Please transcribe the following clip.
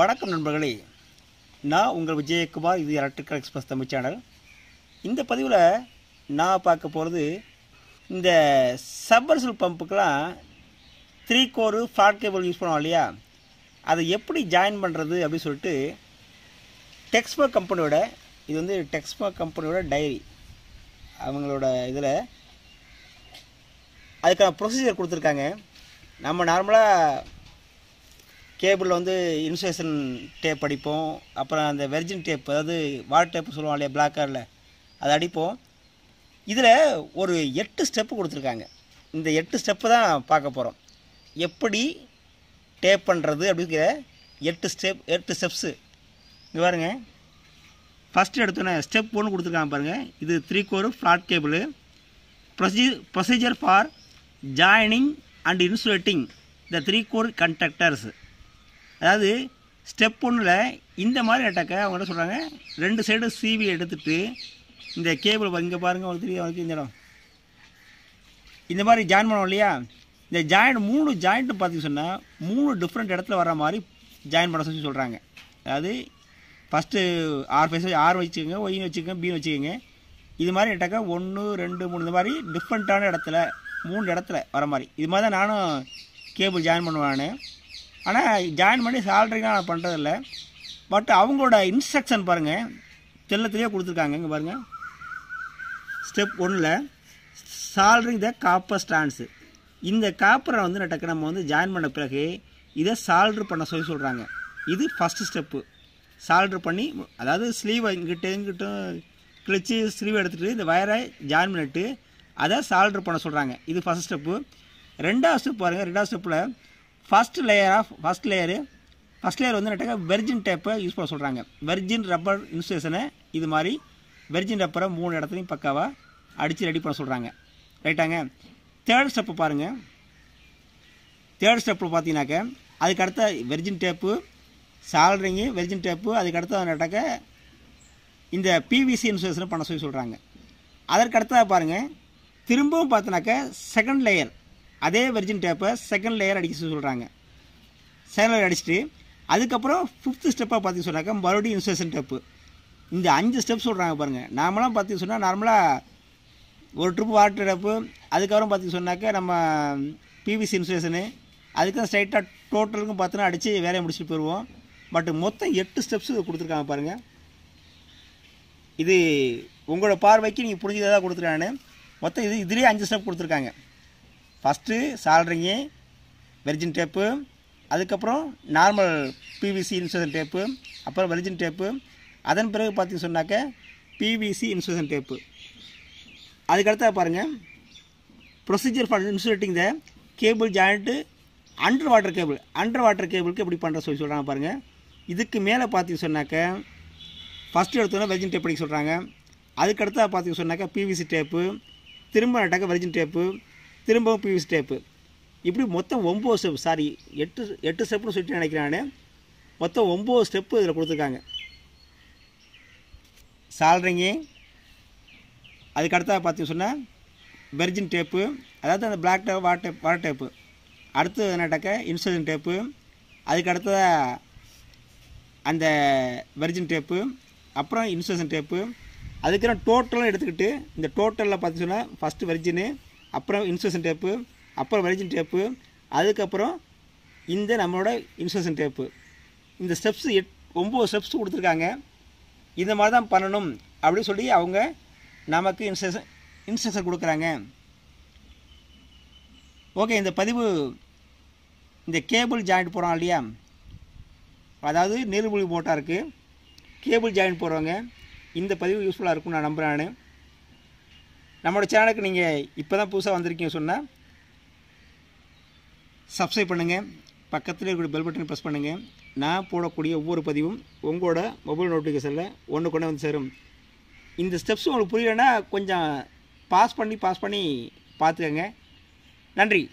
வணக்கம் நண்பர்களே நான் உங்கள் விஜயகுமார் இது எலக்ட்ரிக்கல் எக்ஸ்பிரஸ் தமிழ் சேனல் இந்த பதிவில் நான் பார்க்க போகிறது இந்த சப்பர்சல் பம்புக்கெலாம் three core flat cable use பண்ணுவோம் இல்லையா அதை எப்படி ஜாயின் பண்ணுறது அப்படின்னு சொல்லிட்டு டெக்ஸ்போ கம்பெனியோட இது வந்து டெக்ஸ்போ கம்பெனியோட டைரி அவங்களோட இதில் அதுக்கான ப்ரொசீஜர் கொடுத்துருக்காங்க நம்ம நார்மலாக கேபிளில் வந்து இன்சுலேஷன் டேப் அடிப்போம் அப்புறம் அந்த வெர்ஜின் டேப் அதாவது வால் டேப் சொல்லுவோம் இல்லையா பிளாக் கலரில் அதை அடிப்போம் இதில் ஒரு எட்டு ஸ்டெப்பு கொடுத்துருக்காங்க இந்த எட்டு ஸ்டெப்பு தான் பார்க்க போகிறோம் எப்படி டேப் பண்ணுறது அப்படிங்கிற எட்டு ஸ்டெப் எட்டு ஸ்டெப்ஸு இங்கே பாருங்க ஃபஸ்ட்டு எடுத்தோன்னே ஸ்டெப் ஒன்று கொடுத்துருக்காங்க பாருங்கள் இது த்ரீ கோரு ஃப்ளாட் கேபிள் ப்ரொசீ procedure for joining and insulating the three core conductors அதாவது ஸ்டெப் ஒன்றில் இந்த மாதிரி அட்டாக்கை அவங்கள்ட்ட சொல்கிறாங்க ரெண்டு சைடு சிவி எடுத்துகிட்டு இந்த கேபிள் இங்கே பாருங்கள் ஒரு தெரியும் அவங்களுக்கு இந்த இடம் இந்த மாதிரி ஜாயின் பண்ணோம் இல்லையா இந்த ஜாயிண்ட் மூணு ஜாயிண்ட்டு பார்த்திங்க சொன்னால் மூணு டிஃப்ரெண்ட் இடத்துல வர மாதிரி ஜாயின் பண்ண சொல்லி சொல்கிறாங்க அதாவது ஃபஸ்ட்டு ஆறு பேஸ் ஆறு வச்சுக்கோங்க ஒயின் வச்சுக்கோங்க பீன் வச்சுக்கோங்க இது மாதிரி எடுத்தாக்கா ஒன்று ரெண்டு மூணு இந்த மாதிரி டிஃப்ரெண்ட்டான இடத்துல மூணு இடத்துல வர மாதிரி இது மாதிரி தான் நானும் கேபிள் ஜாயின் பண்ணுவேன் நான் ஆனால் ஜாயின் பண்ணி சேலரிலாம் நான் பண்ணுறதில்ல பட் அவங்களோட இன்ஸ்ட்ரக்ஷன் பாருங்கள் செல்லத்துலேயே கொடுத்துருக்காங்க இங்கே பாருங்கள் ஸ்டெப் ஒன்றில் சால்ரிங் த காப்பர் ஸ்டான்ஸு இந்த காப்பரை வந்து டக்கு நம்ம வந்து ஜாயின் பண்ண பிறகு இதை சால்ட்ரு பண்ண சொல்லி சொல்கிறாங்க இது ஃபஸ்ட்டு ஸ்டெப்பு சால்ட்ரு பண்ணி அதாவது ஸ்லீவை இங்கிட்ட இங்கிட்டும் கிழிச்சு ஸ்லீவ் எடுத்துகிட்டு இந்த வயரை ஜாயின் பண்ணிட்டு அதை சால்ட்ரு பண்ண சொல்கிறாங்க இது ஃபஸ்ட் ஸ்டெப்பு ரெண்டாவது ஸ்டெப் பாருங்கள் ரெண்டாவது ஸ்டெப்பில் first layer of first layer first layer வந்து நட்டாக்க வெர்ஜின் டேப்பை யூஸ் பண்ண சொல்கிறாங்க வெர்ஜின் ரப்பர் இன்சுலேஷனை இது மாதிரி வெர்ஜின் ரப்பரை மூணு இடத்துலையும் பக்காவாக அடித்து ரெடி பண்ண சொல்கிறாங்க ரைட்டாங்க தேர்ட் ஸ்டெப்பு பாருங்கள் தேர்ட் ஸ்டெப்பில் பார்த்தீங்கன்னாக்க அதுக்கடுத்த virgin tape soldering virgin tape அதுக்கடுத்து நட்டாக்க இந்த பிவிசி இன்சுலேஷனை பண்ண சொல்லி சொல்கிறாங்க அதற்கடுத்ததாக பாருங்கள் திரும்பவும் பார்த்தினாக்க செகண்ட் லேயர் அதே வெர்ஜின் டேப்பை செகண்ட் லேயர் அடிக்க சொல்கிறாங்க செகண்ட் லேயர் அடிச்சுட்டு அதுக்கப்புறம் ஃபிஃப்த்து ஸ்டெப்பாக பார்த்து சொன்னாக்கா மறுபடியும் இன்ஸ்டேஷன் டேப்பு இந்த அஞ்சு ஸ்டெப் சொல்கிறாங்க பாருங்கள் நாமளாம் பார்த்து சொன்னால் நார்மலாக ஒரு ட்ரிப் வாட்டர் டேப்பு அதுக்கப்புறம் பார்த்து சொன்னாக்கா நம்ம பிவிசி இன்ஸ்டேஷனு அதுக்கு ஸ்ட்ரைட்டாக டோட்டலுக்கும் பார்த்தோன்னா அடித்து வேலையை முடிச்சுட்டு போயிடுவோம் பட் மொத்தம் எட்டு ஸ்டெப்ஸு கொடுத்துருக்காங்க பாருங்கள் இது உங்களோட பார்வைக்கு நீங்கள் புரிஞ்சதாக கொடுத்துருக்கானு மொத்தம் இது இதுலேயே அஞ்சு ஸ்டெப் கொடுத்துருக்காங்க ஃபஸ்ட்டு சால்ரிங்கு வெர்ஜின் டேப்பு அதுக்கப்புறம் நார்மல் பிவிசி இன்சூரன் டேப்பு அப்புறம் வெர்ஜின் டேப்பு அதன் பிறகு பார்த்திங்க சொன்னாக்க பிவிசி இன்சூரன் டேப்பு அதுக்கடுத்தா பாருங்கள் procedure for insulating the cable joint under water cable under water கேபிளுக்கு எப்படி பண்ணுற சொல்லி சொல்கிறாங்க பாருங்கள் இதுக்கு மேலே பார்த்திங்க சொன்னாக்க ஃபஸ்ட்டு எடுத்தோன்னா வெர்ஜின் டேப் அடிக்க சொல்கிறாங்க அதுக்கடுத்தா பார்த்திங்க சொன்னாக்கா பிவிசி டேப்பு திரும்ப நட்டாக்க வெர்ஜின் டேப்பு திரும்பவும் பிவி ஸ்டெப்பு இப்படி மொத்தம் ஒம்பது ஸ்டெப் சாரி எட்டு எட்டு ஸ்டெப்னு சொல்லிட்டு நினைக்கிறானே மொத்தம் ஒம்பது ஸ்டெப்பு இதில் கொடுத்துருக்காங்க சால்ரிங்க அதுக்கு அடுத்தது பார்த்தீங்க சொன்னால் பெர்ஜின் டேப்பு அதாவது அந்த black tape what tape what tape அடுத்தது என்னட்டாக்க இன்சுலின் டேப்பு அதுக்கு அடுத்ததாக அந்த வெர்ஜின் டேப்பு அப்புறம் இன்சுலேஷன் டேப்பு அதுக்கப்புறம் டோட்டலாக எடுத்துக்கிட்டு இந்த டோட்டலில் பார்த்து சொன்னால் ஃபஸ்ட்டு வெர்ஜின்னு அப்புறம் இன்சூஷன் டேப்பு அப்புறம் வெலிஜின் டேப்பு அதுக்கப்புறம் இந்த நம்மளோட இன்சூஷன் டேப்பு இந்த ஸ்டெப்ஸ் எட் ஒம்பது ஸ்டெப்ஸ் கொடுத்துருக்காங்க இந்த மாதிரி தான் பண்ணணும் அப்படின்னு சொல்லி அவங்க நமக்கு இன்ஸ்ட்ரக்ஷன் இன்ஸ்ட்ரக்ஷன் கொடுக்குறாங்க ஓகே இந்த பதிவு இந்த கேபிள் ஜாயிண்ட் போகிறோம் இல்லையா அதாவது போட்டாக இருக்குது கேபிள் ஜாயிண்ட் போடுறவங்க இந்த பதிவு யூஸ்ஃபுல்லாக இருக்கும்னு நான் நம்புகிறேன் நம்மளோட சேனலுக்கு நீங்கள் இப்போ தான் புதுசாக வந்திருக்கீங்க சொன்னால் சப்ஸ்கிரைப் பண்ணுங்கள் பக்கத்தில் இருக்கிற பெல் பட்டனை ப்ரெஸ் பண்ணுங்கள் நான் போடக்கூடிய ஒவ்வொரு பதிவும் உங்களோட மொபைல் நோட்டிஃபிகேஷனில் ஒன்று கொண்டு வந்து சேரும் இந்த ஸ்டெப்ஸ் உங்களுக்கு புரியலைன்னா கொஞ்சம் பாஸ் பண்ணி பாஸ் பண்ணி பார்த்துக்கங்க நன்றி